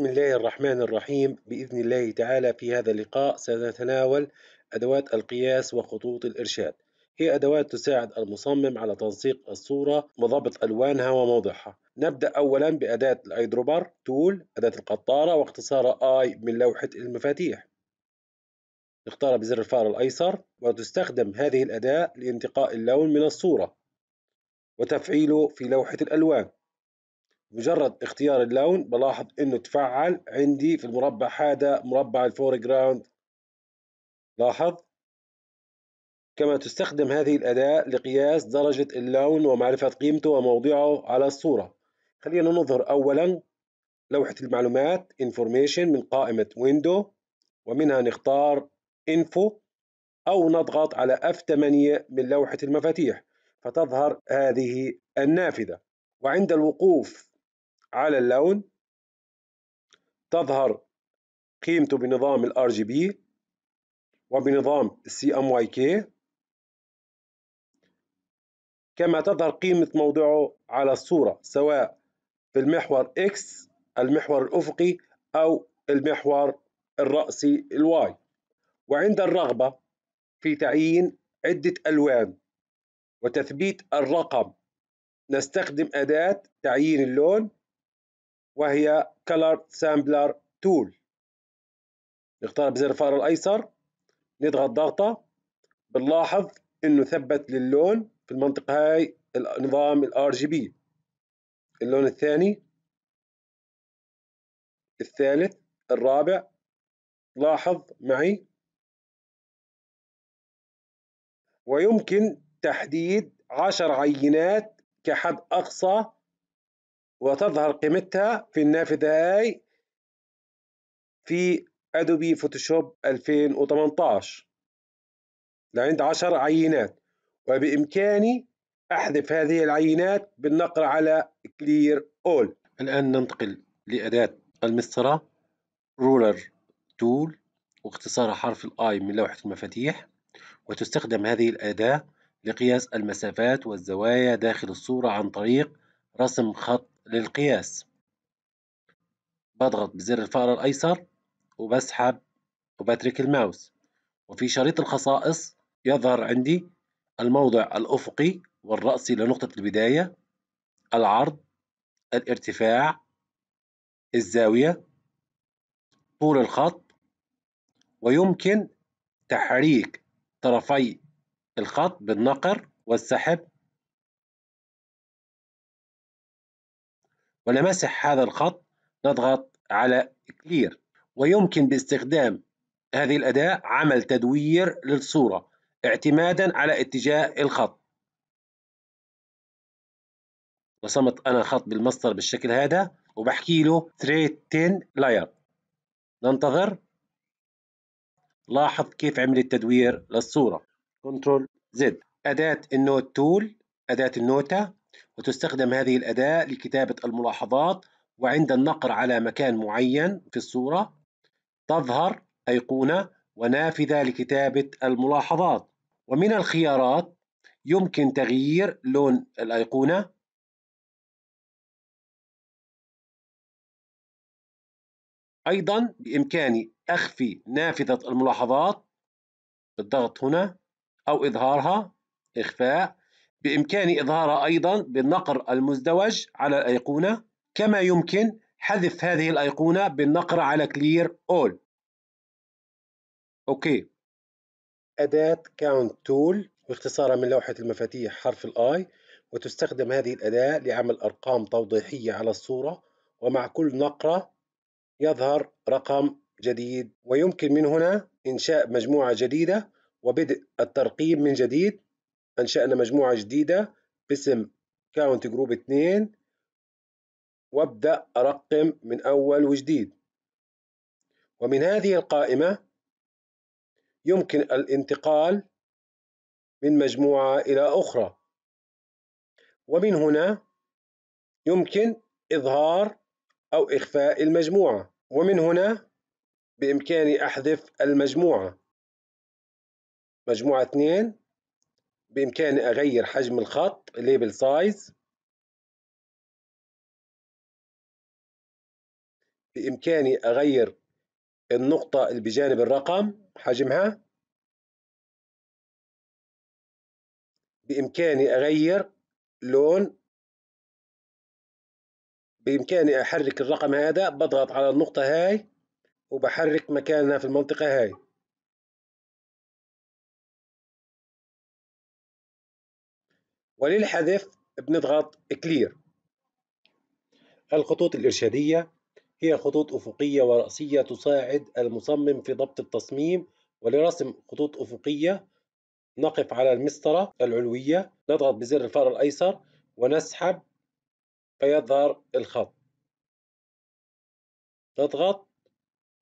بسم الله الرحمن الرحيم بإذن الله تعالى في هذا اللقاء سنتناول أدوات القياس وخطوط الإرشاد هي أدوات تساعد المصمم على تنسيق الصورة وضبط ألوانها وموضعها نبدأ أولا بأداة الأيدروبر تول أداة القطارة واختصار آي من لوحة المفاتيح نختار بزر الفار الأيسر وتستخدم هذه الأداة لانتقاء اللون من الصورة وتفعيله في لوحة الألوان مجرد اختيار اللون بلاحظ انه تفعل عندي في المربع هذا مربع الفور جراوند لاحظ كما تستخدم هذه الأداة لقياس درجة اللون ومعرفة قيمته وموضعه على الصورة خلينا نظهر أولا لوحة المعلومات Information من قائمة Window ومنها نختار Info أو نضغط على F8 من لوحة المفاتيح فتظهر هذه النافذة وعند الوقوف على اللون تظهر قيمته بنظام ال RGB وبنظام CMYK كما تظهر قيمة موضعه على الصورة سواء في المحور X المحور الأفقي أو المحور الرأسي الواي وعند الرغبة في تعيين عدة ألوان وتثبيت الرقم نستخدم أداة تعيين اللون وهي Color Sampler Tool نختار بزر الفأر الأيسر نضغط ضغطة بنلاحظ إنه ثبت للون في المنطقة هاي نظام ال RGB اللون الثاني الثالث الرابع لاحظ معي ويمكن تحديد عشر عينات كحد أقصى وتظهر قيمتها في النافذة اي في ادوبي فوتوشوب 2018 لعند 10 عينات وبإمكاني أحذف هذه العينات بالنقر على كلير أول الآن ننتقل لأداة المسطرة رولر تول واختصار حرف الآي من لوحة المفاتيح وتستخدم هذه الأداة لقياس المسافات والزوايا داخل الصورة عن طريق رسم خط للقياس بضغط بزر الفأرة الأيسر وبسحب وبترك الماوس وفي شريط الخصائص يظهر عندي الموضع الأفقي والرأسي لنقطة البداية العرض الارتفاع الزاوية طول الخط ويمكن تحريك طرفي الخط بالنقر والسحب ونمسح هذا الخط نضغط على كلير ويمكن باستخدام هذه الأداة عمل تدوير للصورة اعتمادا على اتجاه الخط رسمت أنا خط بالمسطر بالشكل هذا وبحكي له 310 لاير ننتظر لاحظ كيف عمل التدوير للصورة Ctrl Z أداة النوت تول أداة النوتة وتستخدم هذه الأداة لكتابة الملاحظات وعند النقر على مكان معين في الصورة تظهر أيقونة ونافذة لكتابة الملاحظات ومن الخيارات يمكن تغيير لون الأيقونة أيضا بإمكاني أخفي نافذة الملاحظات بالضغط هنا أو إظهارها إخفاء بإمكاني إظهارها أيضا بالنقر المزدوج على الأيقونة كما يمكن حذف هذه الأيقونة بالنقر على clear all أوكي أداة count tool واختصارها من لوحة المفاتيح حرف الآي وتستخدم هذه الأداة لعمل أرقام توضيحية على الصورة ومع كل نقرة يظهر رقم جديد ويمكن من هنا إنشاء مجموعة جديدة وبدء الترقيم من جديد أنشأنا مجموعة جديدة باسم كاونت جروب 2 وابدأ أرقم من أول وجديد ومن هذه القائمة يمكن الانتقال من مجموعة إلى أخرى ومن هنا يمكن إظهار أو إخفاء المجموعة ومن هنا بإمكاني أحذف المجموعة مجموعة 2 بإمكاني أغير حجم الخط ليبل سايز بإمكاني أغير النقطة اللي بجانب الرقم حجمها بإمكاني أغير لون بإمكاني أحرك الرقم هذا بضغط على النقطة هاي وبحرك مكانها في المنطقة هاي وللحذف بنضغط كلير الخطوط الإرشادية هي خطوط أفقية ورأسية تساعد المصمم في ضبط التصميم ولرسم خطوط أفقية نقف على المسطرة العلوية نضغط بزر الفار الأيسر ونسحب فيظهر الخط نضغط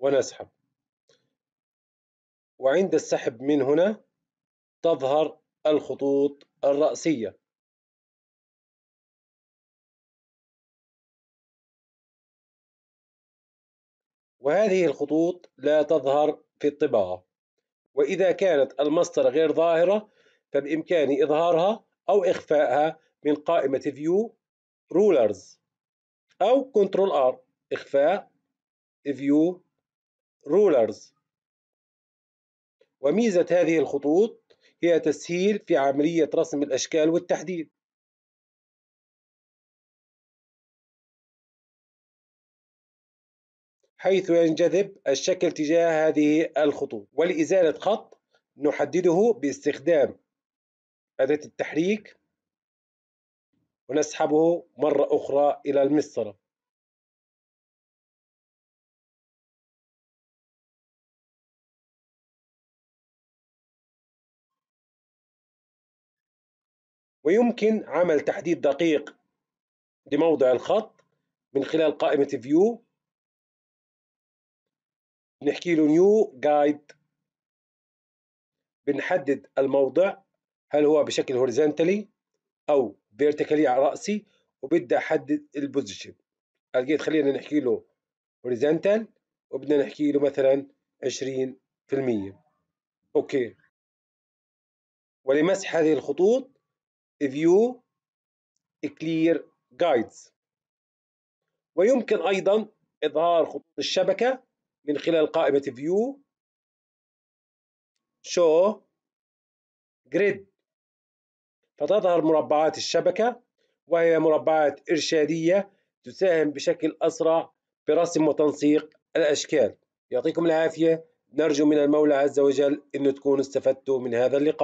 ونسحب وعند السحب من هنا تظهر الخطوط الرأسية وهذه الخطوط لا تظهر في الطباعة وإذا كانت المسطرة غير ظاهرة فبإمكاني إظهارها أو إخفائها من قائمة فيو رولرز أو كنترول آر إخفاء فيو رولرز وميزة هذه الخطوط هي تسهيل في عملية رسم الأشكال والتحديد حيث ينجذب الشكل تجاه هذه الخطوط ولإزالة خط نحدده باستخدام أداة التحريك ونسحبه مرة أخرى إلى المسطرة ويمكن عمل تحديد دقيق لموضع الخط من خلال قائمة فيو نحكي له نيو جايد بنحدد الموضع هل هو بشكل هوريزونتالي او فيرتيكالي على راسي وبدي احدد البوزيشن لقيت خلينا نحكي له هوريزونتال وبدنا نحكي له مثلا 20% اوكي ولمسح هذه الخطوط view clear guides ويمكن ايضا اظهار خطوط الشبكه من خلال قائمة View Show Grid فتظهر مربعات الشبكة وهي مربعات إرشادية تساهم بشكل أسرع برسم وتنسيق الأشكال يعطيكم العافية نرجو من المولى عز وجل أن تكونوا استفدتوا من هذا اللقاء